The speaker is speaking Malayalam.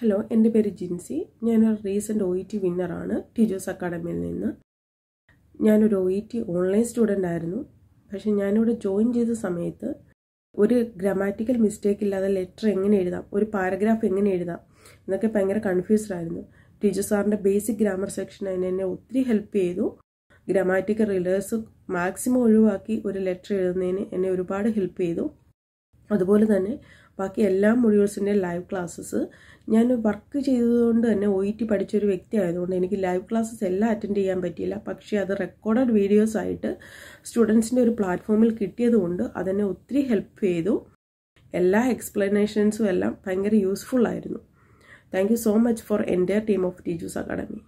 ഹലോ എൻ്റെ പേര് ജിൻസി ഞാനൊരു റീസെൻ്റ് ഒ ഇ ടി വിന്നറാണ് ടീച്ചേഴ്സ് അക്കാഡമിയിൽ നിന്ന് ഞാനൊരു O E T online student ആയിരുന്നു പക്ഷേ ഞാനിവിടെ ജോയിൻ ചെയ്ത സമയത്ത് ഒരു ഗ്രാമാറ്റിക്കൽ മിസ്റ്റേക്ക് ഇല്ലാതെ ലെറ്റർ എങ്ങനെ എഴുതാം ഒരു പാരഗ്രാഫ് എങ്ങനെ എഴുതാം എന്നൊക്കെ ഭയങ്കര കൺഫ്യൂസ്ഡ് ആയിരുന്നു ടീച്ചർ സാറിൻ്റെ ബേസിക് ഗ്രാമർ സെക്ഷൻ അതിന് എന്നെ ഒത്തിരി ഹെൽപ്പ് ചെയ്തു ഗ്രാമാറ്റിക്കൽ റിലേഴ്സ് മാക്സിമം ഒഴിവാക്കി ഒരു ലെറ്റർ എഴുതുന്നതിന് എന്നെ ഒരുപാട് ഹെൽപ്പ് ചെയ്തു അതുപോലെ തന്നെ ബാക്കി എല്ലാ മൊഡ്യൂൾസിൻ്റെ ലൈവ് ക്ലാസ്സസ് ഞാൻ വർക്ക് ചെയ്തതുകൊണ്ട് തന്നെ ഒ ഇ ടി പഠിച്ചൊരു വ്യക്തി ആയതുകൊണ്ട് എനിക്ക് ലൈവ് ക്ലാസ്സസ് എല്ലാം അറ്റൻഡ് ചെയ്യാൻ പറ്റിയില്ല പക്ഷേ അത് റെക്കോർഡഡ് വീഡിയോസ് ആയിട്ട് സ്റ്റുഡൻസിൻ്റെ ഒരു പ്ലാറ്റ്ഫോമിൽ കിട്ടിയതുകൊണ്ട് അതെന്നെ ഒത്തിരി ഹെൽപ്പ് ചെയ്തു എല്ലാ എക്സ്പ്ലനേഷൻസും എല്ലാം ഭയങ്കര യൂസ്ഫുൾ ആയിരുന്നു thank you so much for എൻ്റെ ടീം ഓഫ് ടീച്ചേഴ്സ് അക്കാഡമി